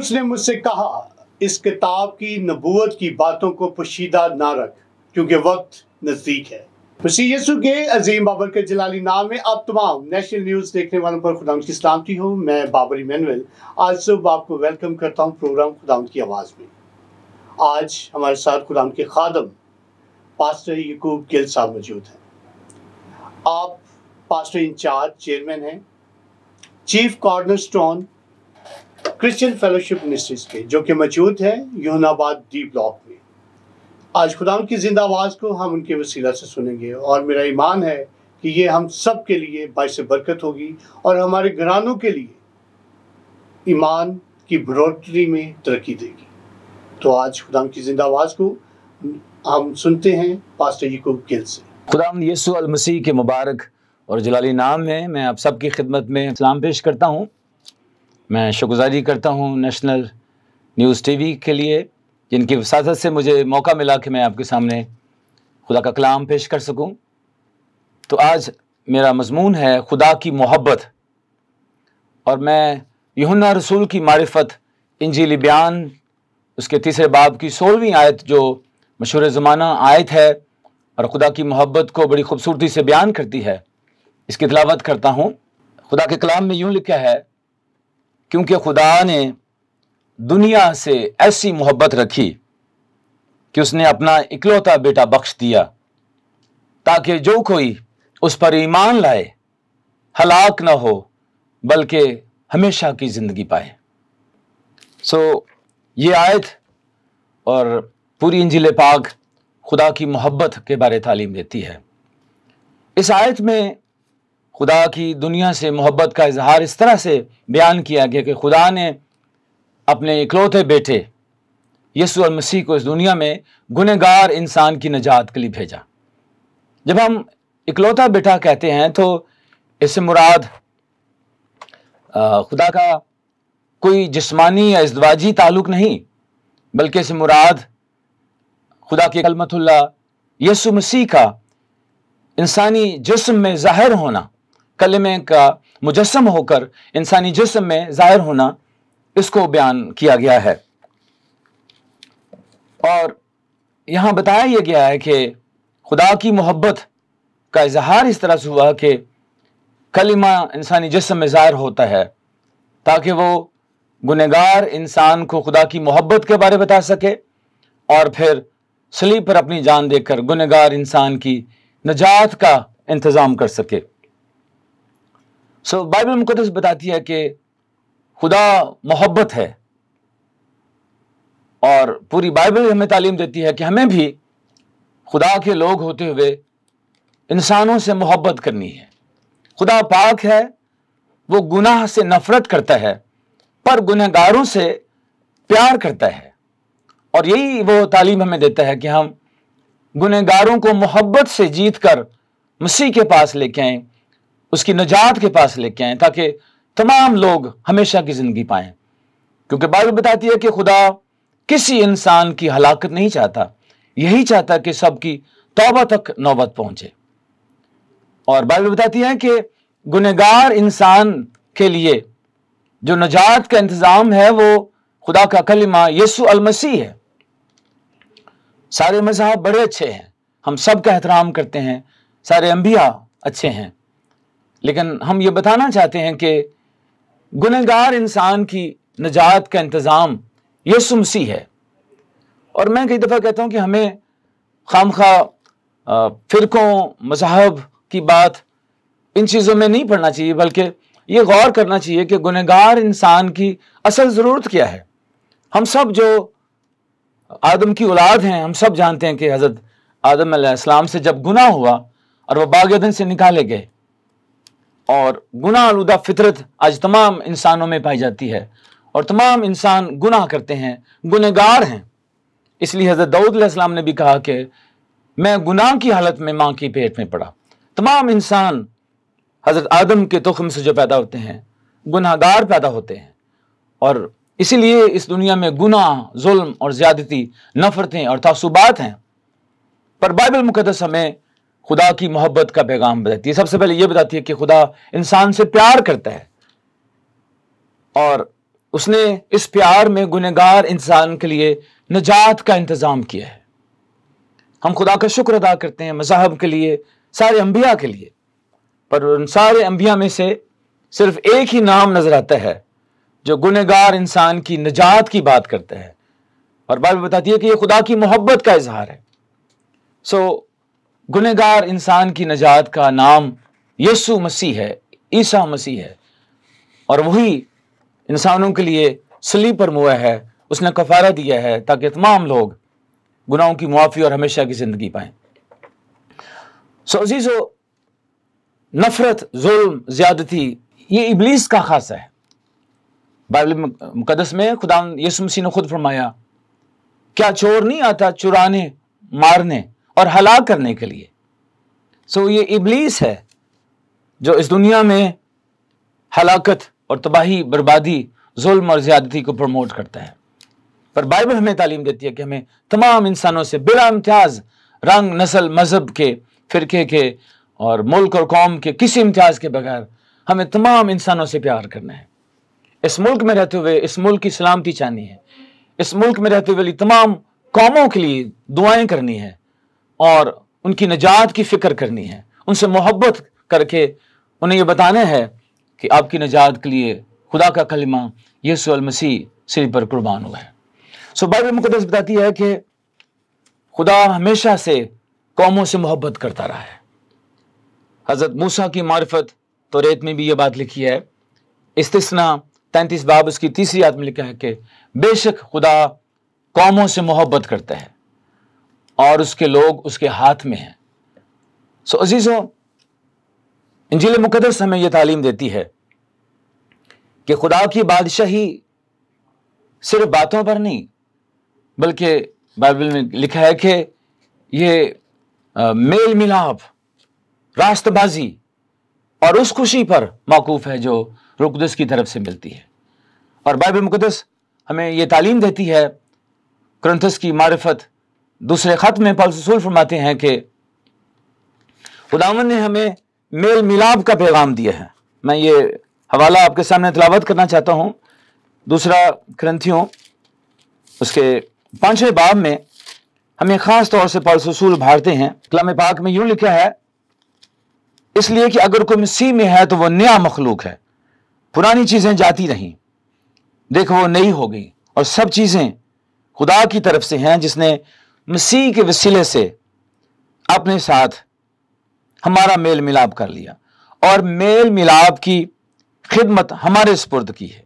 उसने मुझसे कहा इस किताब की नबूत की बातों को पोशीदा ना रख क्योंकि वक्त नज़दीक है मसीह यसु के अजीम बाबर के जलाली नाम में आप तमाम नेशनल न्यूज़ देखने वालों पर खुदाम की सलामती हूँ मैं बाबरी मैनवल आज सुबह आपको वेलकम करता हूँ प्रोग्राम खुदाम की आवाज़ में आज हमारे साथ खुदाम के खादम पास्टर यकूब गिल साहब मौजूद हैं आप पास्टर इंचार्ज चेयरमैन हैं chief cornerstone Christian fellowship ministries के जो कि मौजूद है यूनाबाद डी ब्लॉक में आज खुदा की जिंदा आवाज़ को हम उनके वसीला से सुनेंगे और मेरा ईमान है कि ये हम सब के लिए बाइस बरकत होगी और हमारे घरानों के लिए ईमान की बढ़ोतरी में तरक्की देगी तो आज खुदाम की जिंदा आवाज़ को हम सुनते हैं पास्टर यकूब गिल से खुदाम यसू अल मसीह के मुबारक और जलाली नाम में मैं आप सबकी खिदमत में सलाम पेश करता हूँ मैं शुक्रगुजारी करता हूँ नेशनल न्यूज़ टीवी के लिए जिनकी वसादत से मुझे मौका मिला कि मैं आपके सामने खुदा का कलाम पेश कर सकूँ तो आज मेरा मजमून है खुदा की मोहब्बत और मैं यहुना रसूल की मारफत इंजीली बयान उसके तीसरे बाब की सोलहवीं आयत जो मशहूर ज़माना आयत है और खुदा की मोहब्बत को बड़ी खूबसूरती से बयान करती है इसकी तलावत करता हूँ खुदा के कलाम में यूँ लिखा है क्योंकि खुदा ने दुनिया से ऐसी मोहब्बत रखी कि उसने अपना इकलौता बेटा बख्श दिया ताकि जो कोई उस पर ईमान लाए हलाक ना हो बल्कि हमेशा की ज़िंदगी पाए सो so, ये आयत और पूरी इंजिल पाक खुदा की मोहब्बत के बारे तालीम देती है इस आयत में खुदा की दुनिया से मोहब्बत का इजहार इस तरह से बयान किया गया कि खुदा ने अपने इकलौते बेटे यसु और मसीह को इस दुनिया में गुनहगार इंसान की निजात के लिए भेजा जब हम इकलौता बेटा कहते हैं तो इससे मुराद खुदा का कोई जिस्मानी या इजवाजी ताल्लुक नहीं बल्कि इससे मुराद खुदा की कलमतुल्ला यसु मसीह का इंसानी जिस्म में ज़ाहिर होना कलमे का मुजस्म होकर इंसानी जिसम में ज़ाहिर होना इसको बयान किया गया है और यहाँ बताया यह गया है कि खुदा की मोहब्बत का इजहार इस तरह से हुआ कि कलिमा इंसानी जिसम में ज़ाहिर होता है ताकि वो गुनहगार इंसान को खुदा की मोहब्बत के बारे बता सके और फिर स्लीप पर अपनी जान देकर गुनहगार इंसान की नजात का इंतज़ाम कर सके सो so, बाइबल मुकदस बताती है कि खुदा मोहब्बत है और पूरी बाइबल हमें तालीम देती है कि हमें भी खुदा के लोग होते हुए इंसानों से मोहब्बत करनी है खुदा पाक है वो गुनाह से नफरत करता है पर गुनहगारों से प्यार करता है और यही वो तालीम हमें देता है कि हम गुनहगारों को मोहब्बत से जीत कर मसीह के पास लेके आएं उसकी निजात के पास लेके आए ताकि तमाम लोग हमेशा की जिंदगी पाए क्योंकि बाइबल बताती है कि खुदा किसी इंसान की हलाकत नहीं चाहता यही चाहता कि सबकी तौबा तक नौबत पहुंचे और बाइबल बताती है कि गुनहगार इंसान के लिए जो नजात का इंतज़ाम है वो खुदा का कलिमा यसु अलमसीह है सारे मज़हब बड़े अच्छे हैं हम सब का एहतराम करते हैं सारे अम्बिया अच्छे हैं लेकिन हम ये बताना चाहते हैं कि गुनहगार इंसान की निजात का इंतज़ाम यसु मसीह है और मैं कई दफ़ा कहता हूँ कि हमें खाम खा फ़िरक़ों मजहब की बात इन चीज़ों में नहीं पढ़ना चाहिए बल्कि ये गौर करना चाहिए कि गुनहगार इंसान की असल ज़रूरत क्या है हम सब जो आदम की औलाद हैं हम सब जानते हैं कि हज़रत आदम आसमाम से जब गुनाह हुआ और वह बागन से निकाले गए और गुना आलूदा फितरत आज तमाम इंसानों में पाई जाती है और तमाम इंसान गुनाह करते हैं गुनहगार हैं इसलिए हज़रत दाऊद ने भी कहा कि मैं गुनाह की हालत में माँ की पेट में पड़ा तमाम इंसान हज़रत आदम के तुख्म से जो पैदा होते हैं गुनाहगार पैदा होते हैं और इसीलिए इस दुनिया में गुनाह जुल्म और ज़्यादती नफ़रतें और तसुबात हैं पर बाइबल मुकदस हमें खुदा की मोहब्बत का पैगाम बताती है सबसे पहले यह बताती है कि खुदा इंसान से प्यार करता है और उसने इस प्यार में गुनहगार इंसान के लिए निजात का इंतज़ाम किया है हम खुदा का शुक्र अदा करते हैं मज़ाहब के लिए सारे अम्बिया के लिए पर उन सारे अंबिया में से सिर्फ एक ही नाम नज़र आता है जो गुनहगार इंसान की निजात की बात करता है और बात बताती है कि यह खुदा की मोहब्बत का इजहार है सो so, गुनहगार इंसान की नजात का नाम यसु मसीह है ईसा मसीह है और वही इंसानों के लिए सली पर मुआ है उसने कफारा दिया है ताकि तमाम लोग गुनाहों की मुआफ़ी और हमेशा की ज़िंदगी पाए सो नफ़रत जुल्म ज़्यादती ये इबलीस का खासा है बाइबल मुकदस में खुदा यसु मसीह ने खुद फरमाया क्या चोर नहीं आता चुराने मारने और हलाक करने के लिए सो ये इबलीस है जो इस दुनिया में हलाकत और तबाही बर्बादी जुल्म और ज़्यादती को प्रमोट करता है पर बाइबल हमें तालीम देती है कि हमें तमाम इंसानों से बिला इम्तियाज रंग नस्ल मज़हब के फ़िरके के और मुल्क और कौम के किसी इम्तियाज के बगैर हमें तमाम इंसानों से प्यार करना है इस मुल्क में रहते हुए इस मुल्क की सलामती चाहनी है इस मुल्क में रहते हुए तमाम कौमों के लिए दुआएं करनी है और उनकी निजात की फ़िक्र करनी है उनसे मोहब्बत करके उन्हें यह बताना है कि आपकी निजात के लिए खुदा का कलमा यसु मसीह सिर पर कुर्बान हुआ है सो बाइबल मुकदस बताती है कि खुदा हमेशा से कौमों से मोहब्बत करता रहा है हज़रत मूसा की मार्फत तो रेत में भी ये बात लिखी है इस्तना तैंतीस बाब उसकी तीसरी याद में लिखा है कि बेशक खुदा कौमों से मोहब्बत करता है और उसके लोग उसके हाथ में हैं सो अजीज़ों इंजिल मुकदस हमें यह तालीम देती है कि खुदा की बादशाही सिर्फ बातों पर नहीं बल्कि बाइबल में लिखा है कि ये मेल मिलाप रास्तबाजी और उस खुशी पर मौकूफ़ है जो रुकदस की तरफ से मिलती है और बाइबल मुकदस हमें यह तालीम देती है क्रंथस की मारफत दूसरे ख़त में पलसूल फरमाते हैं कि खुदावन ने हमें मेल मिलाप का पैगाम दिया है मैं ये हवाला आपके सामने तलावत करना चाहता हूँ दूसरा ग्रंथियों उसके पांचवें बाब में हमें ख़ास तौर से पलसूल भारते हैं कलाम पाक में यूं लिखा है इसलिए कि अगर कोई मसीह में है तो वह नया मखलूक है पुरानी चीज़ें जाती रहीं देखो वो नई हो गई और सब चीज़ें खुदा की तरफ से हैं जिसने मसीह के वसीले से अपने साथ हमारा मेल मिलाप कर लिया और मेल मिलाप की खिदमत हमारे स्पुर्द की है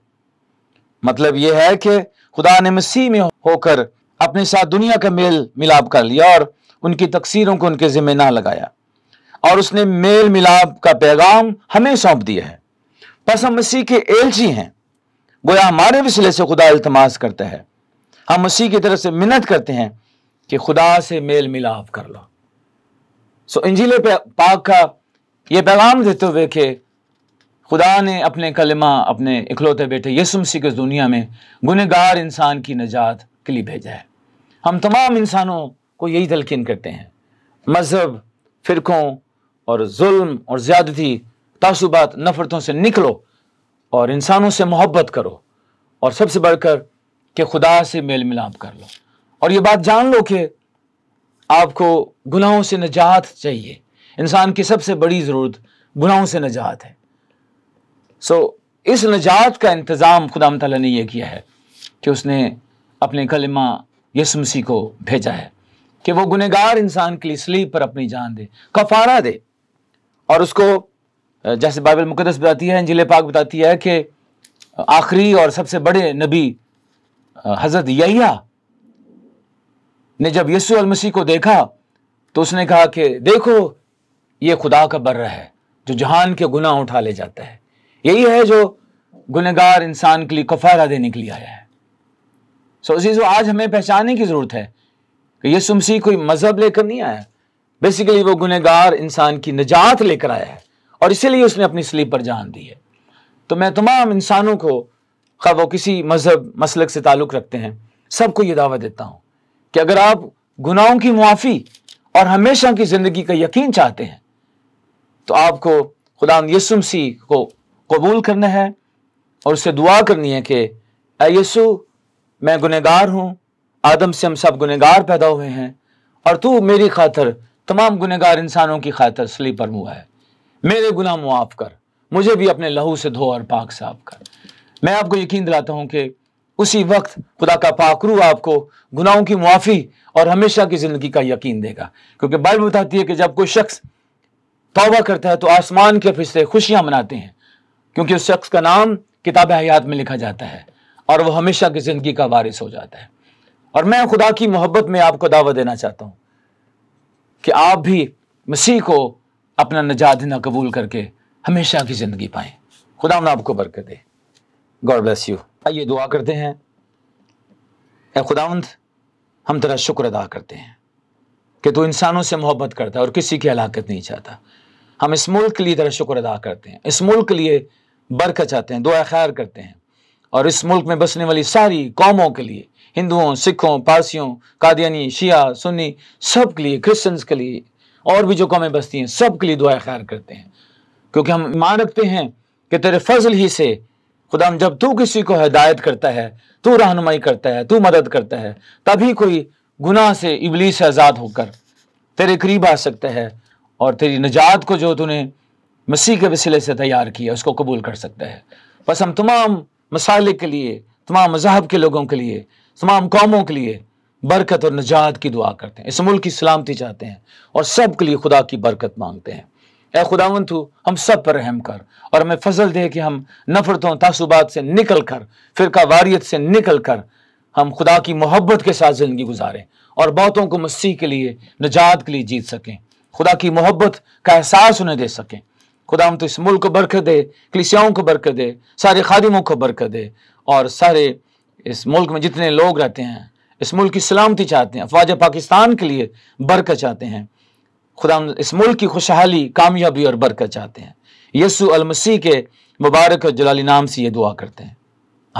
मतलब यह है कि खुदा ने मसीह में होकर अपने साथ दुनिया का मेल मिलाप कर लिया और उनकी तकसीरों को उनके जिम्मे ना लगाया और उसने मेल मिलाप का पैगाम हमें सौंप दिया है बस हम मसीह के एलची हैं गोया हमारे वसीले से खुदा इल्तमास करता है हम मसीह की तरफ से मिन्नत करते हैं कि खुदा से मेल मिलाप कर लो सो इंजिल पाक का ये पैगाम देते हुए कि खुदा ने अपने कलमा अपने इकलौते बेटे यसुम मसीह दुनिया में गुनहगार इंसान की नजात के लिए भेजा है हम तमाम इंसानों को यही तलकिन करते हैं मज़हब फ़िरक़ों और जुल्म और ज़्यादती तसुबात नफ़रतों से निकलो और इंसानों से मोहब्बत करो और सबसे बढ़कर कि खुदा से मेल मिलाप कर लो और ये बात जान लो कि आपको गुनाहों से नजात चाहिए इंसान की सबसे बड़ी ज़रूरत गुनाहों से नजात है सो so, इस नजात का इंतज़ाम खुदा तला ने यह किया है कि उसने अपने कलमा यसमसी को भेजा है कि वो गुनहगार इंसान के लिए स्लीप पर अपनी जान दे कफारा दे और उसको जैसे बाइबल मुकदस बताती है जिले पाक बताती है कि आखिरी और सबसे बड़े नबी हज़रत यहिया ने जब यीशु मसीह को देखा तो उसने कहा कि देखो ये खुदा का बर्र है जो जहान के गुनाह उठा ले जाता है यही है जो गुनहगार इंसान के लिए कफारा देने के लिए आया है सो so, आज हमें पहचानने की ज़रूरत है कि यीशु मसीह कोई मज़हब लेकर नहीं आया बेसिकली वो गुनहगार इंसान की निजात लेकर आया है और इसीलिए उसने अपनी स्लीप पर जान दी है तो मैं तमाम इंसानों को खबर किसी मज़हब मसलक से ताल्लुक़ रखते हैं सबको ये दावा देता हूँ कि अगर आप गुनाहों की मुआफ़ी और हमेशा की ज़िंदगी का यकीन चाहते हैं तो आपको खुदा यसुम सी को कबूल करना है और उससे दुआ करनी है कि यसु मैं गुनहगार हूँ आदम से हम सब गुनहगार पैदा हुए हैं और तू मेरी खातर तमाम गुनहगार इंसानों की खातर स्लीप पर मुआ है मेरे गुनाह मुआफ़ कर मुझे भी अपने लहू से धो और पाक साफ कर मैं आपको यकीन दिलाता हूँ कि उसी वक्त खुदा का पाकरू आपको गुनाहों की मुआफ़ी और हमेशा की ज़िंदगी का यकीन देगा क्योंकि बाइबल बताती है कि जब कोई शख्स तौबा करता है तो आसमान के फरिश्ते खुशियाँ मनाते हैं क्योंकि उस शख्स का नाम किताब हयात में लिखा जाता है और वह हमेशा की ज़िंदगी का वारिस हो जाता है और मैं खुदा की मोहब्बत में आपको दावा देना चाहता हूँ कि आप भी मसीह को अपना नजात ना कबूल करके हमेशा की ज़िंदगी पाए खुदा आपको बरकत दे गॉड ब्लेस यू आइए दुआ करते हैं ए खुदावंद हम तेरा शुक्र अदा करते हैं कि तू इंसानों से मोहब्बत करता है और किसी की हलाकत नहीं चाहता हम इस मुल्क के लिए तेरा शुक्र अदा करते हैं इस मुल्क के लिए बरकत चाहते हैं दुआ खैर करते हैं और इस मुल्क में बसने वाली सारी कौमों के लिए हिंदुओं सिखों पारसियों कादियानी शिया सुन्नी सब के लिए क्रिश्चन के लिए और भी जो कौमें बसती हैं सब के लिए दुआ खैर करते हैं क्योंकि हम मान रखते हैं कि तेरे फजल ही से खुदा जब तू किसी को हिदायत करता है तू रहनुमाई करता है तू मदद करता है तभी कोई गुनाह से इबली से आज़ाद होकर तेरे करीब आ सकता है और तेरी निजात को जो तूने मसीह के वसीले से तैयार किया उसको कबूल कर सकता है बस हम तमाम मसाले के लिए तमाम मजहब के लोगों के लिए तमाम कौमों के लिए बरकत और निजात की दुआ करते हैं इस मुल्क की सलामती चाहते हैं और सब के लिए खुदा की बरकत मांगते हैं ए खुदावन हो हम सब पर रहम कर और हमें फजल दे कि हम नफरतों तासुबात से निकल कर फिरका वारियत से निकल कर हम खुदा की मोहब्बत के साथ ज़िंदगी गुजारें और बहुतों को मसीह के लिए निजात के लिए जीत सकें खुदा की मोहब्बत का एहसास उन्हें दे सकें खुदा हम तो इस मुल्क को बरकत दे कलिसियाओं को बरकत दे सारे खादिमों को बरकत दे और सारे इस मुल्क में जितने लोग रहते हैं इस मुल्क की सलामती चाहते हैं अफवाज पाकिस्तान के लिए बरकत चाहते हैं खुदा इस मुल्क की खुशहाली कामयाबी और बरकत चाहते हैं यसु अलमसी के मुबारक और जलाली नाम से ये दुआ करते हैं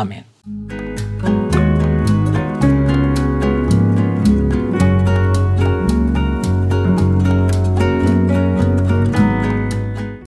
आमीन